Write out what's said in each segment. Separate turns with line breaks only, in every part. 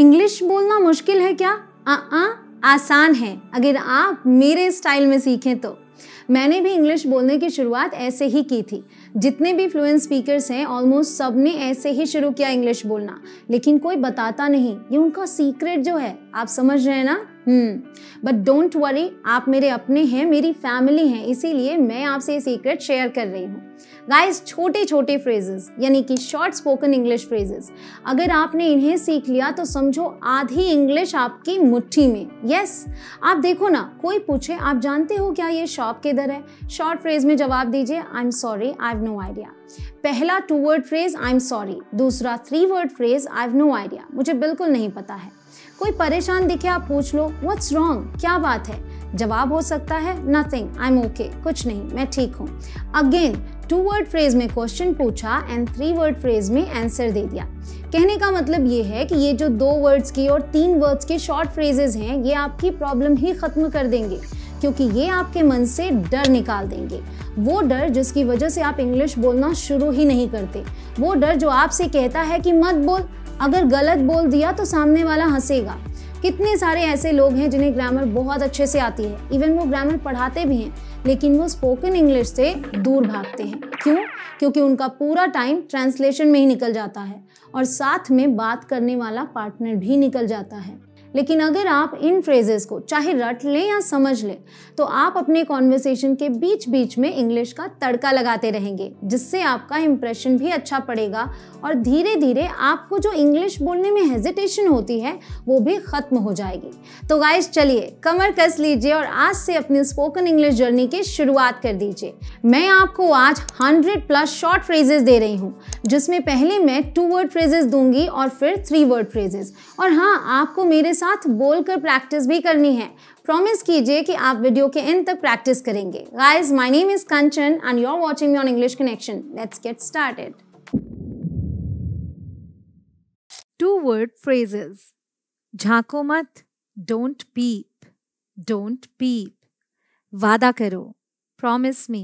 English बोलना मुश्किल है क्या आ, आ आसान है अगर आप मेरे स्टाइल में सीखें तो मैंने भी इंग्लिश बोलने की शुरुआत ऐसे ही की थी जितने भी फ्लुएंट स्पीकर्स हैं ऑलमोस्ट सब ने ऐसे ही शुरू किया इंग्लिश बोलना लेकिन कोई बताता नहीं ये उनका सीक्रेट जो है आप समझ रहे हैं ना हम्म बट डोंट वरी आप मेरे अपने हैं मेरी फैमिली हैं इसीलिए मैं आपसे ये सीक्रेट शेयर कर रही हूँ गाइस छोटे छोटे फ्रेजेस यानी कि शॉर्ट स्पोकन इंग्लिश फ्रेजेस अगर आपने इन्हें सीख लिया तो समझो आधी इंग्लिश आपकी मुट्ठी में यस yes, आप देखो ना कोई पूछे आप जानते हो क्या ये शॉप किधर है शॉर्ट फ्रेज में जवाब दीजिए I am sorry I have no idea पहला two word phrase I am sorry दूसरा three word phrase I have no idea मुझे बिल्कुल नहीं पता है कोई परेशान दिखे आप पूछ लो व्हाट्स रॉन्ग क्या बात है जवाब हो सकता है नथिंग आई एम ओके कुछ नहीं मैं ठीक हूँ अगेन टू वर्ड फ्रेज में क्वेश्चन पूछा एंड थ्री वर्ड फ्रेज में आंसर दे दिया कहने का मतलब ये है कि ये जो दो वर्ड्स की और तीन वर्ड्स के शॉर्ट फ्रेजेज हैं ये आपकी प्रॉब्लम ही खत्म कर देंगे क्योंकि ये आपके मन से डर निकाल देंगे वो डर जिसकी वजह से आप इंग्लिश बोलना शुरू ही नहीं करते वो डर जो आपसे कहता है कि मत बोल अगर गलत बोल दिया तो सामने वाला हंसेगा कितने सारे ऐसे लोग हैं जिन्हें ग्रामर बहुत अच्छे से आती है इवन वो ग्रामर पढ़ाते भी हैं लेकिन वो स्पोकन इंग्लिश से दूर भागते हैं क्यों क्योंकि उनका पूरा टाइम ट्रांसलेशन में ही निकल जाता है और साथ में बात करने वाला पार्टनर भी निकल जाता है लेकिन अगर आप इन फ्रेजेस को चाहे रट लें या समझ लें तो आप अपने कॉन्वर्सेशन के बीच बीच में इंग्लिश का तड़का लगाते रहेंगे जिससे आपका इम्प्रेशन भी अच्छा पड़ेगा और धीरे धीरे आपको जो इंग्लिश बोलने में हेजिटेशन होती है वो भी ख़त्म हो जाएगी तो गाइज चलिए कमर कस लीजिए और आज से अपनी स्पोकन इंग्लिश जर्नी की शुरुआत कर दीजिए मैं आपको आज हंड्रेड प्लस शॉर्ट फ्रेजेस दे रही हूँ जिसमें पहले मैं टू वर्ड फ्रेजेस दूंगी और फिर थ्री वर्ड फ्रेजेस और हाँ आपको मेरे साथ बोलकर प्रैक्टिस भी करनी है प्रॉमिस कीजिए कि आप वीडियो के एंड तक प्रैक्टिस करेंगे guys my name is Kanchan and you are watching me on English connection let's get started two word phrases झांको मत डोंट पीप डोंट पीप वादा करो प्रॉमिस मी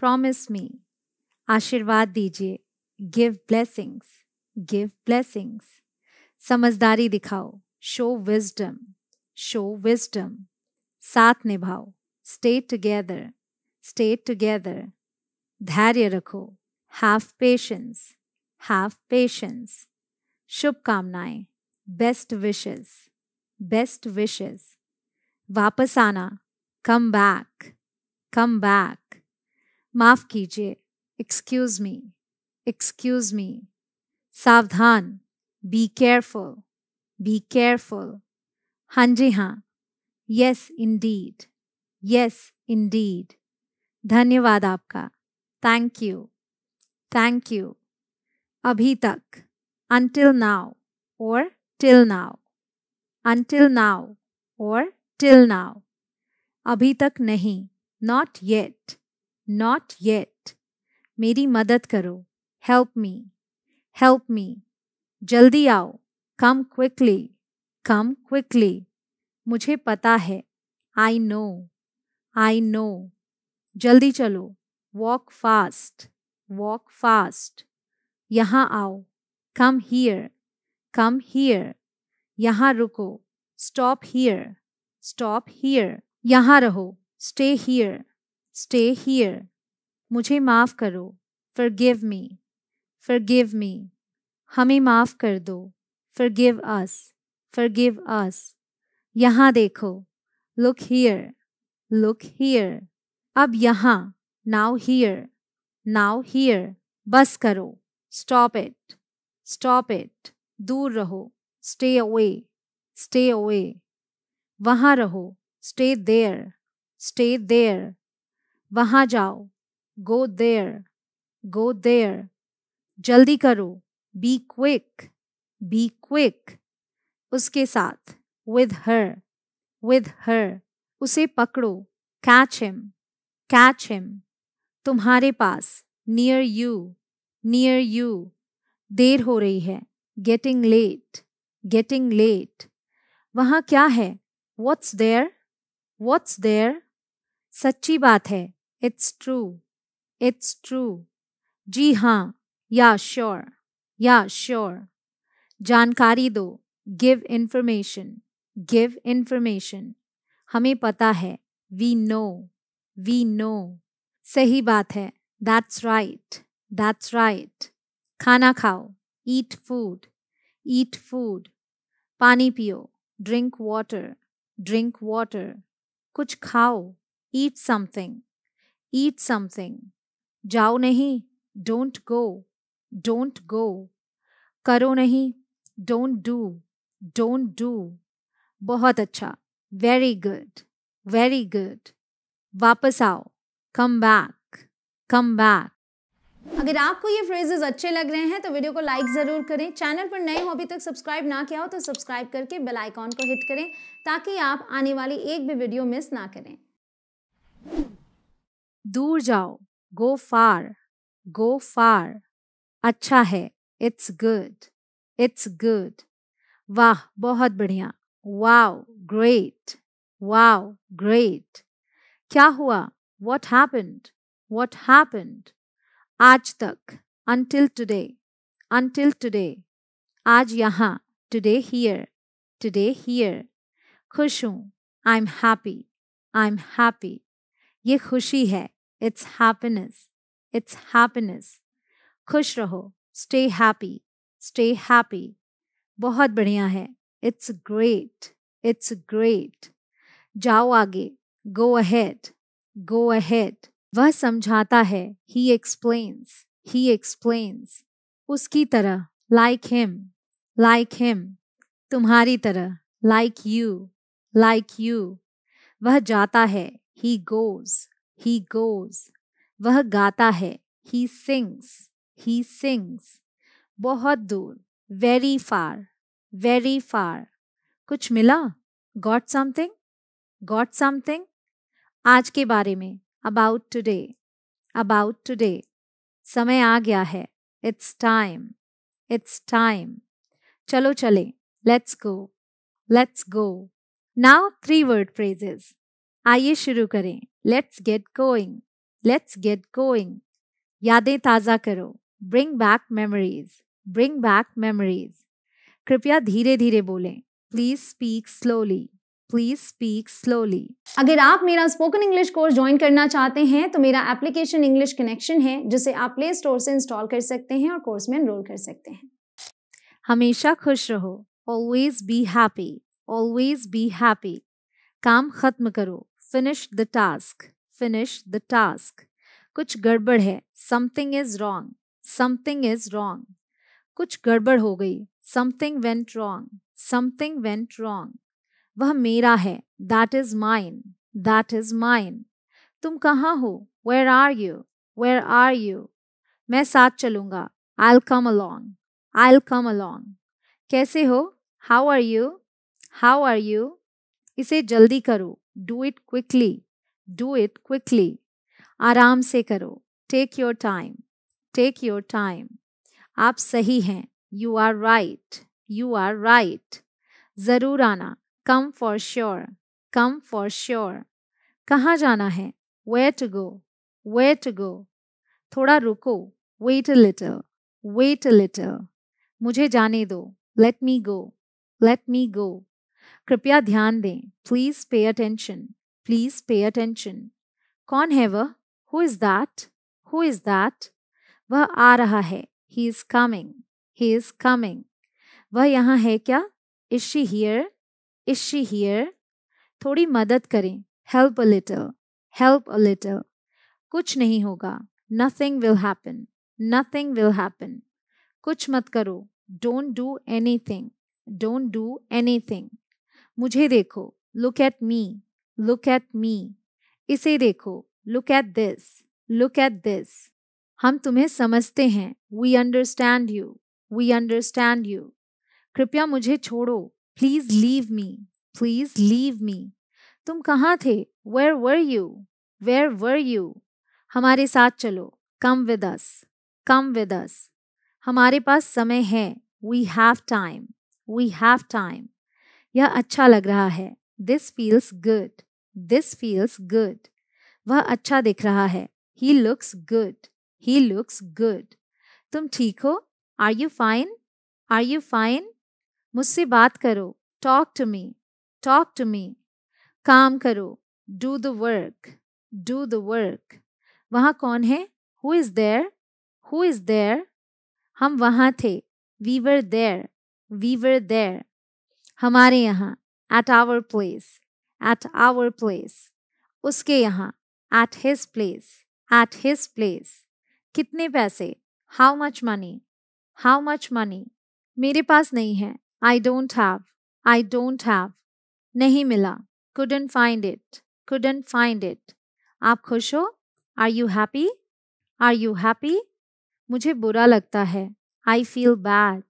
प्रॉमिस मी आशीर्वाद दीजिए गिव ब्लेसिंग्स गिव ब्लेसिंग्स समझदारी दिखाओ शो विजडम शो विजडम साथ निभाओ स्टे टुगेदर स्टे टुगेदर धैर्य रखो हैव पेशेंस हैव पेशेंस शुभकामनाएं बेस्ट विशेस बेस्ट विशेस वापस आना कम बैक कम बैक माफ़ कीजिए एक्सक्यूज़ मी एक्सक्यूज मी सावधान बी केयरफुल बी केयरफुल हाँ जी हाँ यस डीड यस डीड धन्यवाद आपका थैंक यू थैंक यू अभी तक अनटिल नाउ और टिल नाउ अनटिल नाउ और टिल नाउ अभी तक नहीं नॉट येट नॉट येट मेरी मदद करो help me, help me, जल्दी आओ, come quickly, come quickly, मुझे पता है, I know, I know, जल्दी चलो, walk fast, walk fast, यहाँ आओ, come here, come here, यहाँ रुको, stop here, stop here, यहाँ रहो, stay here, stay here, मुझे माफ करो, forgive me, forgive me हमें माफ कर दो फिर गिव अस फर गिव अस यहाँ देखो लुक हीयर लुक हीयर अब यहाँ नाउ हीयर नाउ हीयर बस करो स्टॉप इट स्टॉप इट दूर रहो स्टे अवे स्टे अवे वहाँ रहो स्टे देयर स्टे देयर वहाँ जाओ गो देयर गो देयर जल्दी करो बी क्विक बी क्विक उसके साथ विद हर विद हर उसे पकड़ो कैच हिम कैच हिम तुम्हारे पास नियर यू नियर यू देर हो रही है गेटिंग लेट गेटिंग लेट वहाँ क्या है वॉट्स देयर वॉट्स देयर सच्ची बात है इट्स ट्रू इट्स ट्रू जी हाँ या श्योर या श्योर जानकारी दो गिव इन्फॉर्मेशन गिव इन्फॉर्मेशन हमें पता है वी नो वी नो सही बात है दैट्स राइट दैट्स राइट खाना खाओ ईट फूड ईट फूड पानी पियो ड्रिंक वाटर ड्रिंक वाटर कुछ खाओ ईट समथिंग ईट समथिंग जाओ नहीं डोंट गो डोंट गो करो नहीं डोंट डू डोंट डू बहुत अच्छा वेरी गुड वेरी गुड वापस आओ कम बैक कम बैक अगर आपको ये फ्रेजेस अच्छे लग रहे हैं तो वीडियो को लाइक ज़रूर करें चैनल पर नए हो अभी तक सब्सक्राइब ना किया हो तो सब्सक्राइब करके बेल आइकॉन को हिट करें ताकि आप आने वाली एक भी वीडियो मिस ना करें दूर जाओ गो फार गो फार अच्छा है इट्स गुड इट्स गुड वाह बहुत बढ़िया वाओ ग्रेट वाओ ग्रेट क्या हुआ वॉट हैपन्ड वॉट हैपन्ड आज तक अनटिल टुडे अनटिल टुडे आज यहाँ टुडे हियर टुडे हियर खुश हूँ I am happy I am happy ये खुशी है इट्स हैप्पीनेस इट्स हैप्पीनेस खुश रहो स्टे हैप्पी स्टे हैप्पी बहुत बढ़िया है इट्स ग्रेट इट्स ग्रेट जाओ आगे गो अहेड गो अहेड वह समझाता है ही एक्सप्लेन्स ही एक्सप्लेन्स उसकी तरह लाइक हिम लाइक हिम तुम्हारी तरह लाइक यू लाइक यू वह जाता है ही गोज ही गोज वह गाता है ही सिंग्स ही सिंग्स बहुत दूर वेरी फार वेरी फार कुछ मिला गॉट समथिंग गॉट समथिंग आज के बारे में अबाउट टुडे अबाउट टुडे समय आ गया है इट्स टाइम इट्स टाइम चलो चले let's go let's go now three word phrases आइए शुरू करें let's get going let's get going यादें ताज़ा करो bring back memories bring back memories कृपया धीरे धीरे बोलें please speak slowly please speak slowly अगर आप मेरा स्पोकन इंग्लिश कोर्स ज्वाइन करना चाहते हैं तो मेरा एप्लीकेशन इंग्लिश कनेक्शन है जिसे आप प्ले स्टोर से इंस्टॉल कर सकते हैं और कोर्स में एनरोल कर सकते हैं हमेशा खुश रहो always be happy always be happy काम खत्म करो finish the task finish the task कुछ गड़बड़ है something is wrong something is wrong कुछ गड़बड़ हो गई something went wrong something went wrong वह मेरा है that is mine that is mine तुम कहाँ हो where are you where are you मैं साथ चलूंगा आई कम अलॉन्ग आई कम अलॉन्ग कैसे हो how are you how are you इसे जल्दी करो do it quickly do it quickly आराम से करो take your time take your time आप सही हैं you are right you are right ज़रूर आना come for sure come for sure कहाँ जाना है way to go way to go थोड़ा रुको wait a little wait a little मुझे जाने दो let me go let me गो कृपया ध्यान दें please pay attention please pay attention कौन है वह who is that who is that वह आ रहा है he is coming he is coming वह यहाँ है क्या is she here is she here थोड़ी मदद करें help a little help a little कुछ नहीं होगा nothing will happen nothing will happen कुछ मत करो don't do anything don't do anything मुझे देखो look at me look at me इसे देखो look at this look at this हम तुम्हें समझते हैं we understand you we understand you कृपया मुझे छोड़ो please leave me please leave me तुम कहाँ थे where were you where were you हमारे साथ चलो come with us come with us हमारे पास समय है we have time we have time यह अच्छा लग रहा है this feels good this feels good वह अच्छा दिख रहा है he looks good He looks good. Tum theek ho? Are you fine? Are you fine? Mujhse baat karo. Talk to me. Talk to me. Kaam karo. Do the work. Do the work. वहाँ कौन है? Who is there? Who is there? हम वहाँ थे. We were there. We were there. हमारे यहाँ. At our place. At our place. उसके यहाँ. At his place. At his place. कितने पैसे how much money how much money मेरे पास नहीं है I don't have I don't have नहीं मिला couldn't find it couldn't find it आप खुश हो are you happy are you happy मुझे बुरा लगता है I feel bad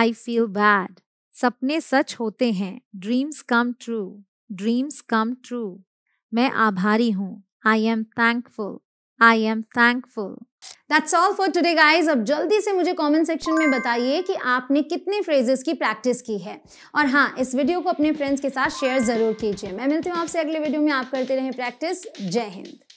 I feel bad सपने सच होते हैं dreams come true dreams come true मैं आभारी हूँ I am thankful I am thankful that's all for today guys अब जल्दी से मुझे कॉमेंट सेक्शन में बताइए कि आपने कितने फ्रेजेस की प्रैक्टिस की है और हाँ इस वीडियो को अपने फ्रेंड्स के साथ शेयर ज़रूर कीजिए मैं मिलती हूँ आपसे अगले वीडियो में आप करते रहें प्रैक्टिस जय हिंद